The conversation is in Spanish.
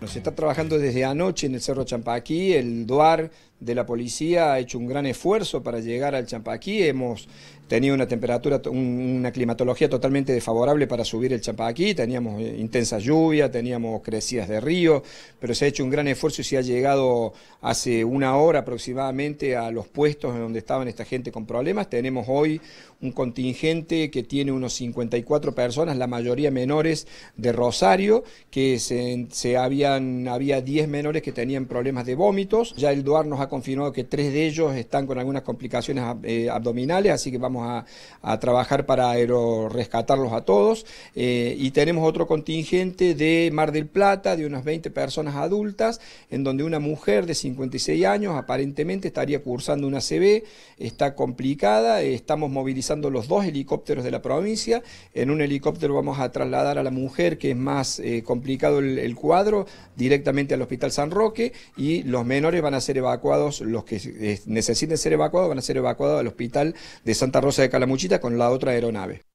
Nos está trabajando desde anoche en el Cerro Champaquí, el DUAR de la policía ha hecho un gran esfuerzo para llegar al Champaquí. Hemos tenido una temperatura, una climatología totalmente desfavorable para subir el Champaquí. Teníamos eh, intensa lluvia, teníamos crecidas de río, pero se ha hecho un gran esfuerzo y se ha llegado hace una hora aproximadamente a los puestos en donde estaban esta gente con problemas. Tenemos hoy un contingente que tiene unos 54 personas, la mayoría menores de Rosario, que se, habían, había 10 menores que tenían problemas de vómitos. Ya el Duar nos ha confirmado que tres de ellos están con algunas complicaciones eh, abdominales, así que vamos a, trabajar para rescatarlos a todos. Eh, y tenemos otro contingente de Mar del Plata, de unas 20 personas adultas, en donde una mujer de 56 años aparentemente estaría cursando una CB, está complicada, estamos movilizando los dos helicópteros de la provincia, en un helicóptero vamos a trasladar a la mujer, que es más eh, complicado el cuadro, directamente al Hospital San Roque, y los menores van a ser evacuados los que eh, necesiten ser evacuados van a ser evacuados al hospital de Santa Rosa de Calamuchita con la otra aeronave.